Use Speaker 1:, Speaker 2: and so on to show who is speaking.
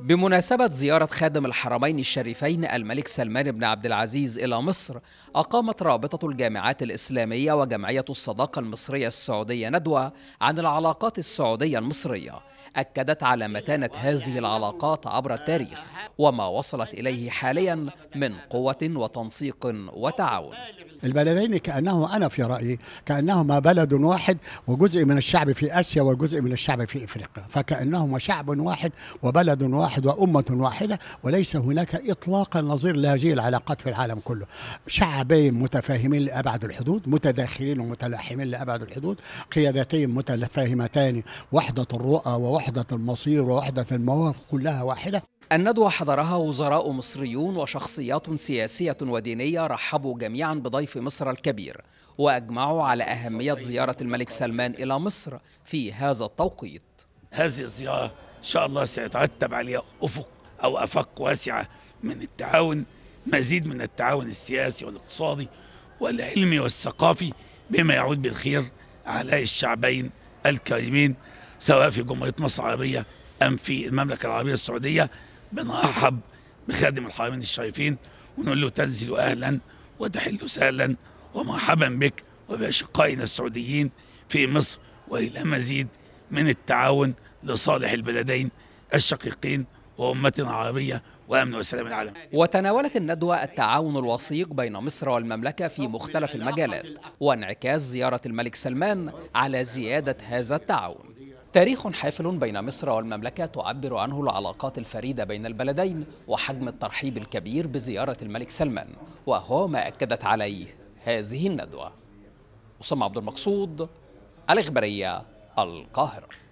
Speaker 1: بمناسبة زيارة خادم الحرمين الشريفين الملك سلمان بن عبد العزيز إلى مصر، أقامت رابطة الجامعات الإسلامية وجمعية الصداقة المصرية السعودية ندوة عن العلاقات السعودية المصرية، أكدت على متانة هذه العلاقات عبر التاريخ وما وصلت إليه حاليا من قوة وتنسيق وتعاون.
Speaker 2: البلدين كأنه أنا في رأيي كأنهما بلد واحد وجزء من الشعب في آسيا وجزء من الشعب في إفريقيا فكأنهما شعب واحد وبلد واحد وأمة واحدة وليس هناك إطلاقا نظير لهذه العلاقات في العالم كله شعبين متفاهمين لأبعد الحدود متداخلين ومتلاحمين لأبعد الحدود قيادتين متفاهمتان وحدة الرؤى ووحدة المصير ووحدة المواقف كلها واحدة
Speaker 1: الندوة حضرها وزراء مصريون وشخصيات سياسية ودينية رحبوا جميعا بضيف مصر الكبير وأجمعوا على أهمية زيارة الملك سلمان إلى مصر في هذا التوقيت هذه الزيارة إن شاء الله سيترتب عليها
Speaker 3: أفق أو أفق واسعة من التعاون مزيد من التعاون السياسي والاقتصادي والعلمي والثقافي بما يعود بالخير على الشعبين الكريمين سواء في جمهورية مصر العربية أم في المملكة العربية السعودية بنرحب بخادم الحرمين الشريفين ونقول له تنزل اهلا وتحل سهلا ومرحبا بك وباشقائنا السعوديين في مصر
Speaker 1: والى مزيد
Speaker 3: من التعاون لصالح البلدين الشقيقين
Speaker 1: وأمتنا العربية
Speaker 3: وأمن وسلام العالم
Speaker 1: وتناولت الندوة التعاون الوثيق بين مصر والمملكة في مختلف المجالات وانعكاس زيارة الملك سلمان على زيادة هذا التعاون تاريخ حافل بين مصر والمملكة تعبر عنه العلاقات الفريدة بين البلدين وحجم الترحيب الكبير بزيارة الملك سلمان وهو ما أكدت عليه هذه الندوة أسامة عبد المقصود الإخبارية القاهرة